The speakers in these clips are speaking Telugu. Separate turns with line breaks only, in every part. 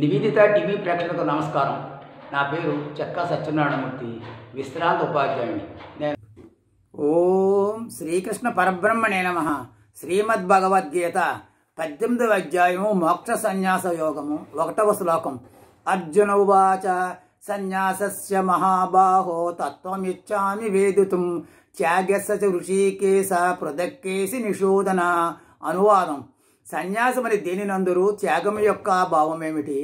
నివేదిత టీవీ ప్రేక్షకులకు నమస్కారం నా పేరు చెక్కా సత్యనారాయణమూర్తి విశ్రాంత ఉపాధ్యాయుని నేను ఓం శ్రీకృష్ణ పరబ్రహ్మణే నమ శ్రీమద్ భగవద్గీత పద్దెనిమిదవ అధ్యాయము మోక్ష సన్యాస యోగము ఒకటవ శ్లోకం అర్జున ఉవాచ సన్యాసస్య మహాబాహో తత్వమిచ్చామి వేదితుం త్యాగస్య ఋషికేశ ప్రదక్కేసి నిషోదన అనువాదం సన్యాసమని దేనినందరూ త్యాగం యొక్క భావమేమిటి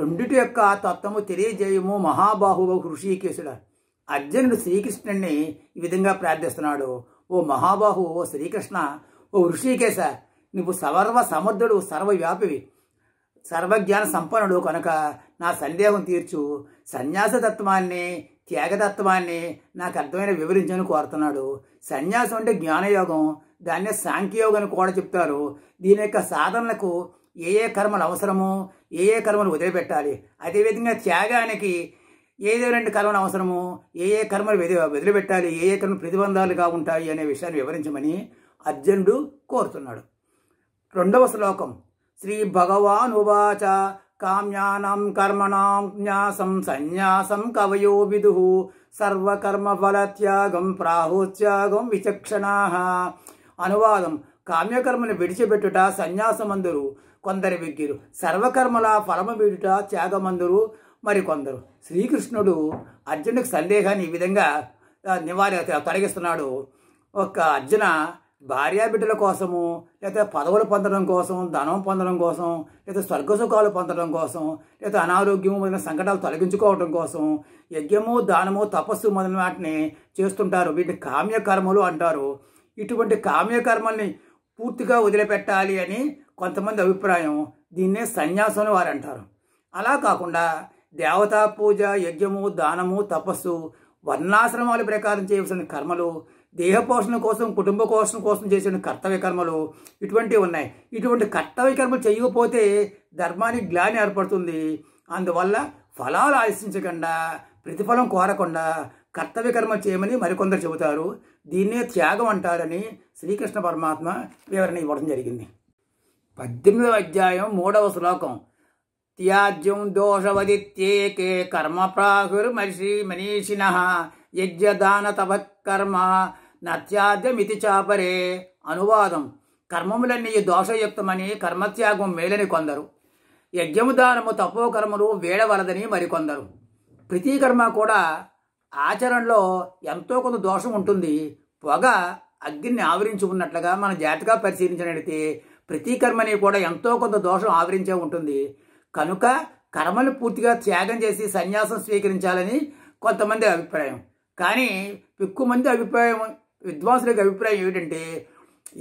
రెండిటి యొక్క తత్వము తెలియజేయము మహాబాహువు హృషికేశుడ అర్జునుడు శ్రీకృష్ణుణ్ణి ఈ విధంగా ప్రార్థిస్తున్నాడు ఓ మహాబాహు ఓ శ్రీకృష్ణ ఓ ఋషికేశ నువ్వు సర్వ సమర్థుడు సర్వవ్యాపివి సర్వజ్ఞాన సంపన్నుడు కనుక నా సందేహం తీర్చు సన్యాసతత్వాన్ని త్యాగతత్వాన్ని నాకు అర్థమైన వివరించని కోరుతున్నాడు సన్యాసం అంటే జ్ఞానయోగం దాన్నే అని కూడా చెప్తారు దీని యొక్క సాధనలకు ఏ ఏ కర్మలు అవసరమో ఏ ఏ కర్మలు వదిలిపెట్టాలి అదేవిధంగా త్యాగానికి ఏదో రెండు కర్మలు అవసరమో ఏ ఏ కర్మలు వదిలిపెట్టాలి ఏ ఏ కర్మ ప్రతిబంధాలుగా ఉంటాయి అనే విషయాన్ని వివరించమని అర్జునుడు కోరుతున్నాడు రెండవ శ్లోకం శ్రీ భగవాన్ ఉవాచ కామ్యానం కర్మణాం న్యాసం సన్యాసం కవయో విదు సర్వకర్మ త్యాగం ప్రాహుత్యాగం విచక్షణా అనువాదం కామ్యకర్మను విడిచిపెట్టుట సన్యాసమందురు కొందరి విగ్గిరు సర్వకర్మల ఫలము వీడుట త్యాగమందురు మరికొందరు శ్రీకృష్ణుడు అర్జునుడికి సందేహాన్ని ఈ విధంగా నివారి తొలగిస్తున్నాడు ఒక అర్జున భార్యాబిడ్డల బిడ్డల కోసము లేదా పదవులు పొందడం కోసం ధనం పొందడం కోసం లేదా స్వర్గ సుఖాలు పొందడం కోసం లేదా అనారోగ్యం మొదలైన సంకటాలు తొలగించుకోవడం కోసం యజ్ఞము దానము తపస్సు మొదలైన వాటిని చేస్తుంటారు వీటిని కామ్యకర్మలు అంటారు ఇటువంటి కామ్యకర్మల్ని పూర్తిగా వదిలిపెట్టాలి అని కొంతమంది అభిప్రాయం దీన్నే సన్యాసం అని వారు అంటారు అలా కాకుండా దేవతా పూజ యజ్ఞము దానము తపస్సు వర్ణాశ్రమాల ప్రకారం చేయవలసిన కర్మలు దేహ పోషణ కోసం కుటుంబ పోషణ కోసం చేసిన కర్తవ్య కర్మలు ఇటువంటివి ఉన్నాయి ఇటువంటి కర్తవ్య కర్మలు చేయకపోతే ధర్మానికి గ్లాని ఏర్పడుతుంది అందువల్ల ఫలాలు ఆశించకుండా ప్రతిఫలం కోరకుండా కర్తవ్య కర్మ చేయమని మరికొందరు చెబుతారు దీన్నే త్యాగం అంటారని శ్రీకృష్ణ పరమాత్మ వివరణ ఇవ్వడం జరిగింది పద్దెనిమిదవ అధ్యాయం మూడవ శ్లోకం త్యాజ్యం దోషవదిత్యేకే కర్మ ప్రాహుర్మషి మనీషిన యజ్ఞదాన కర్మ నత్యాద్యమితి చాపరే అనువాదం కర్మములన్నీ దోషయుక్తమని కర్మత్యాగం మేలని కొందరు యజ్ఞము దానము తపో కర్మలు వేడవలదని మరికొందరు ప్రతి కర్మ కూడా ఆచరణలో ఎంతో కొంత దోషం ఉంటుంది పొగ అగ్నిని ఆవరించి ఉన్నట్లుగా మన జాతిగా పరిశీలించినట్లయితే ప్రతి కర్మని కూడా ఎంతో కొంత దోషం ఆవరించే ఉంటుంది కనుక కర్మను పూర్తిగా త్యాగం చేసి సన్యాసం స్వీకరించాలని కొంతమంది అభిప్రాయం కానీ ఎక్కువ అభిప్రాయం విద్వాంసుల అభిప్రాయం ఏమిటంటే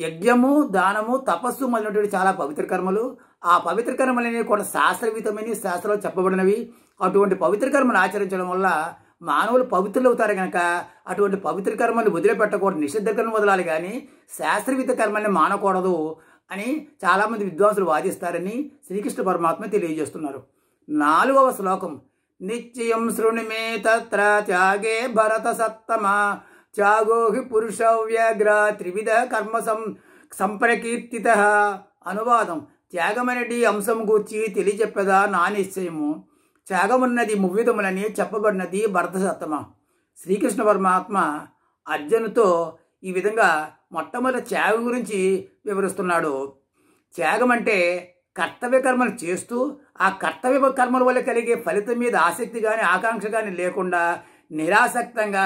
యజ్ఞము దానము తపస్సు మొదలైనటువంటి చాలా పవిత్ర కర్మలు ఆ పవిత్ర కర్మలనేవి కూడా శాస్త్రవితమైన శాస్త్రాలు చెప్పబడినవి అటువంటి పవిత్ర కర్మను ఆచరించడం వల్ల మానవులు పవిత్రులు అవుతారు కనుక అటువంటి పవిత్ర కర్మల్ని వదిలిపెట్టకూడదు నిషిద్ధ కర్మలు వదలాలి కానీ శాస్త్రవిత కర్మల్ని మానకూడదు అని చాలామంది విద్వాంసులు వాదిస్తారని శ్రీకృష్ణ పరమాత్మ తెలియజేస్తున్నారు నాలుగవ శ్లోకం నిత్యం శృణిమే తత్ర త్యాగే భరత సప్తమ త్యాగోహి పురుష వ్యగ్ర త్రివిధ కర్మ సం సంప్రకీర్తిత అనువాదం త్యాగమనేటి అంశం గూర్చి తెలియజెప్పదా నా నిశ్చయము త్యాగమున్నది మువ్విధములని చెప్పబడినది భరత సప్తమం శ్రీకృష్ణ పరమాత్మ అర్జునుతో ఈ విధంగా మొట్టమొదటి త్యాగం గురించి వివరిస్తున్నాడు త్యాగం అంటే కర్తవ్య కర్మలు చేస్తూ ఆ కర్తవ్య కర్మల వల్ల కలిగే ఫలితం మీద ఆసక్తి కానీ ఆకాంక్ష కానీ లేకుండా నిరాసక్తంగా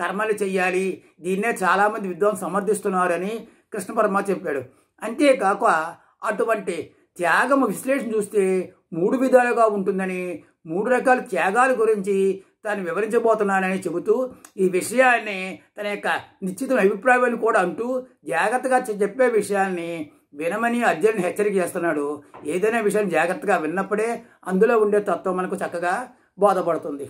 కర్మలు చేయాలి దీన్నే చాలామంది విద్వాంసం సమర్థిస్తున్నారని కృష్ణ పరమ చెప్పాడు అంతేకాక అటువంటి త్యాగము విశ్లేషణ చూస్తే మూడు విధాలుగా ఉంటుందని మూడు రకాల త్యాగాల గురించి తాను వివరించబోతున్నానని చెబుతూ ఈ విషయాన్ని తన యొక్క నిశ్చిత అభిప్రాయాలు కూడా అంటూ జాగ్రత్తగా చెప్పే విషయాన్ని వినమని అర్జున్ హెచ్చరిక చేస్తున్నాడు ఏదైనా విషయం జాగ్రత్తగా విన్నప్పుడే అందులో ఉండే తత్వం మనకు చక్కగా బోధపడుతుంది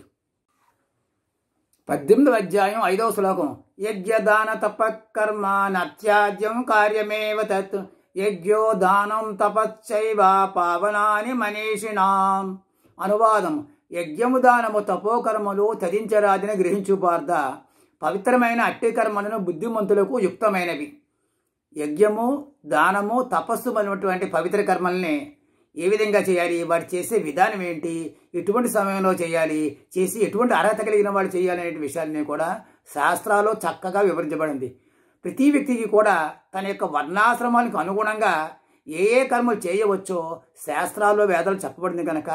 పద్దెనిమిదవ అధ్యాయం ఐదవ శ్లోకం యజ్ఞదాన తప కర్మ నత్యాజ్యం కార్యమేవ తత్ యజ్ఞో దానం తపశ్చైవ పావనాని మనీషిణాం అనువాదం యజ్ఞము దానము తపోకర్మలు తరించరాదని గ్రహించు పార్థ పవిత్రమైన అట్టి కర్మలను బుద్ధిమంతులకు యుక్తమైనవి యజ్ఞము దానము తపస్సు అనేటువంటి పవిత్ర కర్మల్ని ఏ విధంగా చేయాలి వాడు చేసే విధానం ఏంటి ఎటువంటి సమయంలో చేయాలి చేసి ఎటువంటి అర్హత కలిగిన వాడు చేయాలి అనే విషయాన్ని కూడా శాస్త్రాల్లో చక్కగా వివరించబడింది ప్రతి వ్యక్తికి కూడా తన యొక్క వర్ణాశ్రమానికి అనుగుణంగా ఏ ఏ కర్మలు చేయవచ్చో శాస్త్రాల్లో వేదాలు చెప్పబడింది కనుక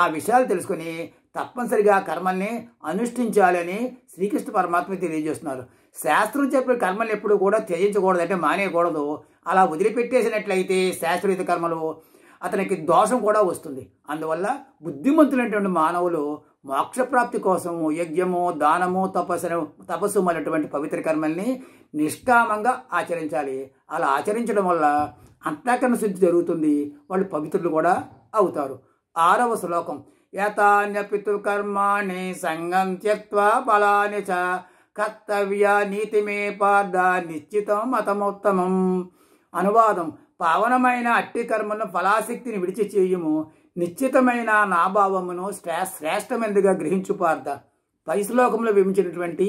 ఆ విషయాలు తెలుసుకుని తప్పనిసరిగా కర్మల్ని అనుష్ఠించాలని శ్రీకృష్ణ పరమాత్మ తెలియజేస్తున్నారు శాస్త్రం చెప్పిన కర్మలు ఎప్పుడు కూడా త్యజించకూడదు అంటే మానేయకూడదు అలా వదిలిపెట్టేసినట్లయితే శాస్త్రీయత కర్మలు అతనికి దోషం కూడా వస్తుంది అందువల్ల బుద్ధిమంతులైనటువంటి మానవులు మోక్షప్రాప్తి కోసం యజ్ఞము దానము తపస్సు తపస్సు అనేటువంటి పవిత్ర కర్మల్ని నిష్కామంగా ఆచరించాలి అలా ఆచరించడం వల్ల అంతఃకరణ శుద్ధి జరుగుతుంది వాళ్ళు పవిత్రులు కూడా అవుతారు ఆరవ శ్లోకం పితృకర్మాణి సంగం త్యక్వా ఫలాని చ కర్తవ్య నీతి మే పార్థ నిశ్చితం మతమోత్తమం అనువాదం పావనమైన అట్టి కర్మను ఫలాశక్తిని విడిచి చేయుము నిశ్చితమైన నాభావమును శ్రే శ్రేష్టమైనదిగా గ్రహించు పార్థ పై శ్లోకంలో విభించినటువంటి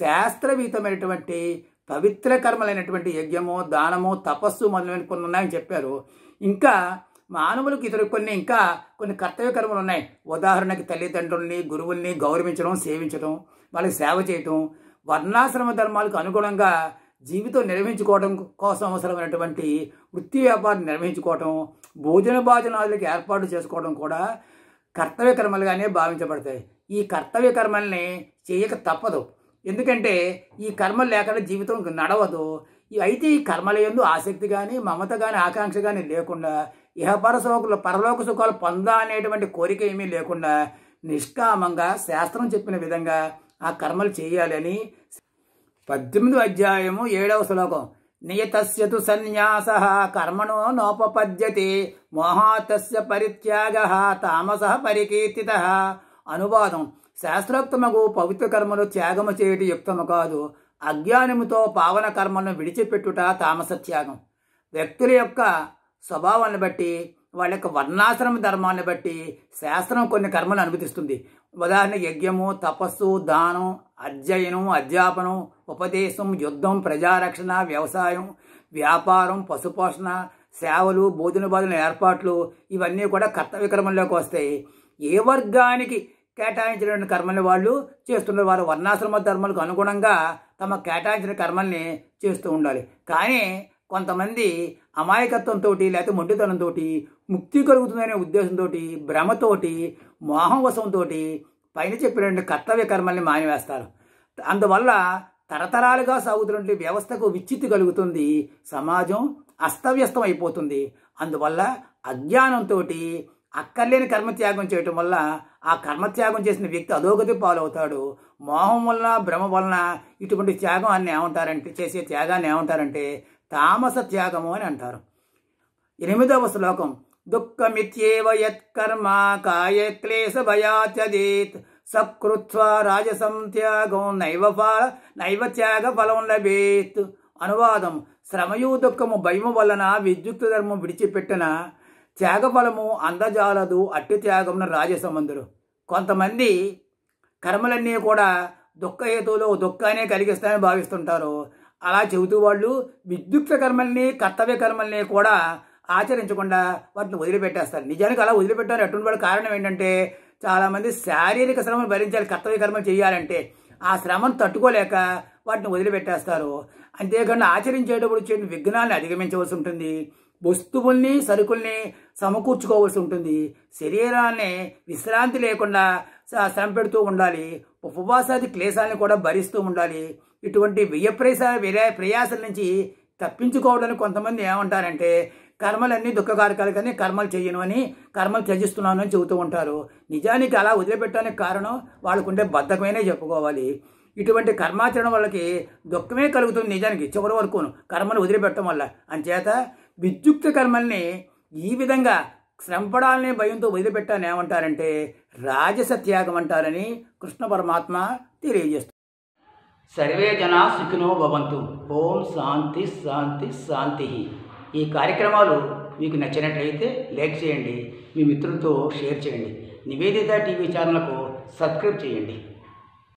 శాస్త్రవీతమైనటువంటి పవిత్ర కర్మలైనటువంటి యజ్ఞము దానము తపస్సు మొదలైన కొన్ని ఉన్నాయని చెప్పారు ఇంకా మానవులకు ఇతరు కొన్ని ఇంకా కొన్ని కర్తవ్య కర్మలు ఉన్నాయి ఉదాహరణకి తల్లిదండ్రుల్ని గురువుల్ని గౌరవించడం సేవించడం వాళ్ళకి సేవ చేయటం వర్ణాశ్రమ ధర్మాలకు అనుగుణంగా జీవితం నిర్వహించుకోవడం కోసం అవసరమైనటువంటి వృత్తి వ్యాపారం నిర్వహించుకోవటం భోజన భాజనాదులకు ఏర్పాటు చేసుకోవడం కూడా కర్తవ్య కర్మలుగానే భావించబడతాయి ఈ కర్తవ్య కర్మల్ని చేయక తప్పదు ఎందుకంటే ఈ కర్మలు లేకుండా జీవితం నడవదు అయితే ఈ కర్మలయందు ఆసక్తి కానీ మమత కానీ ఆకాంక్ష కానీ లేకుండా ఇహపర సుఖులు పరలోక సుఖాలు పొందా అనేటువంటి కోరిక ఏమీ లేకుండా నిష్కామంగా శాస్త్రం చెప్పిన విధంగా ఆ కర్మలు చేయాలని పద్దెనిమిది అధ్యాయము ఏడవ శ్లోకం నియతస్యతు సన్యాస కర్మను నోపపద్యతే మోహాతస్య పరిత్యాగ తామస పరికీర్తిత అనువాదం శాస్త్రోక్తమగు పవిత్ర కర్మలు త్యాగము చేయటం యుక్తము కాదు అజ్ఞానముతో పావన కర్మలను విడిచిపెట్టుట తామస త్యాగం వ్యక్తుల యొక్క స్వభావాన్ని బట్టి వాళ్ళ యొక్క వర్ణాశ్రమ ధర్మాన్ని బట్టి శాస్త్రం కొన్ని కర్మలు అనుమతిస్తుంది ఉదాహరణ యజ్ఞము తపస్సు దానం అధ్యయనం అధ్యాపనం ఉపదేశం యుద్ధం ప్రజారక్షణ వ్యవసాయం వ్యాపారం పశుపోషణ సేవలు భోజన బాధల ఏర్పాట్లు ఇవన్నీ కూడా కర్తవ్య క్రమంలోకి వస్తాయి ఏ వర్గానికి కేటాయించిన కర్మల్ని వాళ్ళు చేస్తున్నారు వారు వర్ణాశ్రమ ధర్మాలకు అనుగుణంగా తమ కేటాయించిన కర్మల్ని చేస్తూ ఉండాలి కానీ కొంతమంది అమాయకత్వంతో లేకపోతే మొండితనంతో ముక్తి కలుగుతుందనే ఉద్దేశంతో భ్రమతోటి మోహంవశంతో పైన చెప్పినటువంటి కర్తవ్య కర్మల్ని మానివేస్తారు అందువల్ల తరతరాలుగా సాగుతున్నటువంటి వ్యవస్థకు విచ్చిత్తి కలుగుతుంది సమాజం అస్తవ్యస్తం అయిపోతుంది అందువల్ల అజ్ఞానంతో అక్కర్లేని కర్మత్యాగం చేయటం వల్ల ఆ కర్మత్యాగం చేసిన వ్యక్తి అధోగతి పాలవుతాడు మోహం వలన భ్రమ వలన ఇటువంటి త్యాగం అని ఏమంటారంటే చేసే త్యాగాన్ని ఏమంటారంటే తామస త్యాగము అని అంటారు ఎనిమిదవ శ్లోకం దుఃఖమిత్యేవ యత్కర్మ కాయ క్లేశ భయాత్యదీత్ సకృత్వ రాజసం త్యాగం నైవ నైవ త్యాగ ఫలం లభేత్ అనువాదం శ్రమయు దుఃఖము భయము వలన విద్యుక్త ధర్మం విడిచిపెట్టిన త్యాగఫలము అందజాలదు అట్టి త్యాగమున రాజసమందులు కొంతమంది కర్మలన్నీ కూడా దుఃఖహేతువులు దుఃఖాన్ని కలిగిస్తాయని భావిస్తుంటారు అలా చెబుతూ వాళ్ళు విద్యుక్త కర్మల్ని కర్తవ్య కర్మల్ని కూడా ఆచరించకుండా వాటిని వదిలిపెట్టేస్తారు నిజానికి అలా వదిలిపెట్టారు అటువంటి వాళ్ళ కారణం ఏంటంటే చాలామంది శారీరక శ్రమను భరించాలి కర్తవ్య కర్మ చేయాలంటే ఆ శ్రమను తట్టుకోలేక వాటిని వదిలిపెట్టేస్తారు అంతేకాకుండా ఆచరించేటప్పుడు వచ్చే విఘ్నాన్ని అధిగమించవలసి ఉంటుంది వస్తువుల్ని సరుకుల్ని సమకూర్చుకోవాల్సి ఉంటుంది శరీరాన్ని విశ్రాంతి లేకుండా శ్రమ పెడుతూ ఉండాలి ఉపవాసాది క్లేశాలను కూడా భరిస్తూ ఉండాలి ఇటువంటి వ్యయ ప్రయాస ప్రయాసాల నుంచి తప్పించుకోవడానికి కొంతమంది ఏమంటారంటే కర్మలన్నీ దుఃఖకారకాలు కానీ కర్మలు చేయను అని కర్మలు త్యజిస్తున్నాను అని చెబుతూ ఉంటారు నిజానికి అలా వదిలిపెట్టడానికి కారణం వాళ్ళకుండే బద్ధకమైనే చెప్పుకోవాలి ఇటువంటి కర్మాచరణ వాళ్ళకి దుఃఖమే కలుగుతుంది నిజానికి చివరి వరకును కర్మను వదిలిపెట్టడం వల్ల అంచేత విద్యుక్త కర్మల్ని ఈ విధంగా శ్రంపడాలనే భయంతో వదిలిపెట్టాను ఏమంటారంటే రాజస త్యాగం అంటారని కృష్ణ పరమాత్మ తెలియజేస్తారు సర్వే జనా సుఖినో భవంతు ఓం శాంతి శాంతి శాంతి ఈ కార్యక్రమాలు మీకు నచ్చినట్లయితే లైక్ చేయండి మీ మిత్రులతో షేర్ చేయండి నివేదిత టీవీ ఛానల్కు సబ్స్క్రైబ్ చేయండి